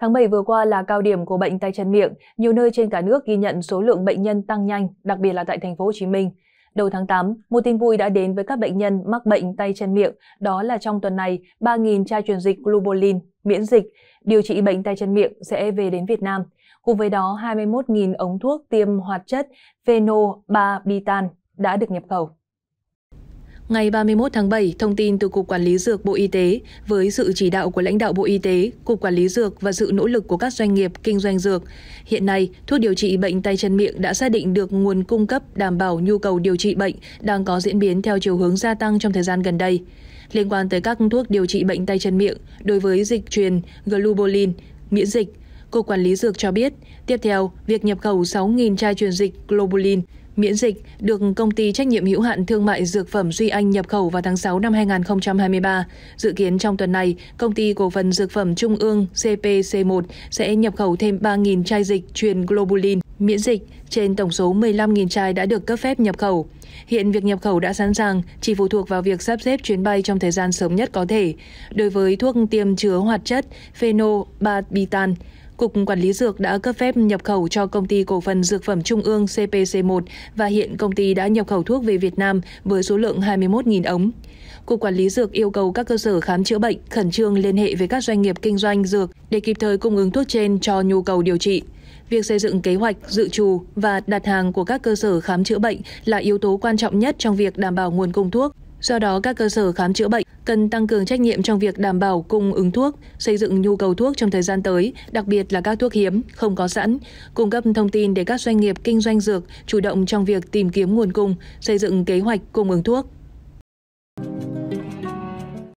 Tháng 7 vừa qua là cao điểm của bệnh tay chân miệng, nhiều nơi trên cả nước ghi nhận số lượng bệnh nhân tăng nhanh, đặc biệt là tại thành phố Hồ Chí Minh. Đầu tháng 8, một tin vui đã đến với các bệnh nhân mắc bệnh tay chân miệng, đó là trong tuần này, 3.000 chai truyền dịch globulin, miễn dịch, điều trị bệnh tay chân miệng sẽ về đến Việt Nam. Cùng với đó, 21.000 ống thuốc tiêm hoạt chất phenobarbital đã được nhập khẩu. Ngày 31 tháng 7, thông tin từ Cục Quản lý Dược Bộ Y tế, với sự chỉ đạo của lãnh đạo Bộ Y tế, Cục Quản lý Dược và sự nỗ lực của các doanh nghiệp kinh doanh dược, hiện nay thuốc điều trị bệnh tay chân miệng đã xác định được nguồn cung cấp đảm bảo nhu cầu điều trị bệnh đang có diễn biến theo chiều hướng gia tăng trong thời gian gần đây. Liên quan tới các thuốc điều trị bệnh tay chân miệng, đối với dịch truyền globulin, miễn dịch, Cục Quản lý Dược cho biết, tiếp theo, việc nhập khẩu 6.000 chai truyền dịch globulin miễn dịch được công ty trách nhiệm hữu hạn thương mại dược phẩm Duy Anh nhập khẩu vào tháng 6 năm 2023. Dự kiến trong tuần này, công ty cổ phần dược phẩm Trung ương CPC1 sẽ nhập khẩu thêm 3.000 chai dịch truyền globulin miễn dịch trên tổng số 15.000 chai đã được cấp phép nhập khẩu. Hiện việc nhập khẩu đã sẵn sàng, chỉ phụ thuộc vào việc sắp xếp chuyến bay trong thời gian sớm nhất có thể. Đối với thuốc tiêm chứa hoạt chất phenol barbital, Cục Quản lý Dược đã cấp phép nhập khẩu cho Công ty Cổ phần Dược phẩm Trung ương CPC1 và hiện công ty đã nhập khẩu thuốc về Việt Nam với số lượng 21.000 ống. Cục Quản lý Dược yêu cầu các cơ sở khám chữa bệnh khẩn trương liên hệ với các doanh nghiệp kinh doanh dược để kịp thời cung ứng thuốc trên cho nhu cầu điều trị. Việc xây dựng kế hoạch, dự trù và đặt hàng của các cơ sở khám chữa bệnh là yếu tố quan trọng nhất trong việc đảm bảo nguồn cung thuốc Do đó, các cơ sở khám chữa bệnh cần tăng cường trách nhiệm trong việc đảm bảo cung ứng thuốc, xây dựng nhu cầu thuốc trong thời gian tới, đặc biệt là các thuốc hiếm, không có sẵn, cung cấp thông tin để các doanh nghiệp kinh doanh dược chủ động trong việc tìm kiếm nguồn cung, xây dựng kế hoạch cung ứng thuốc.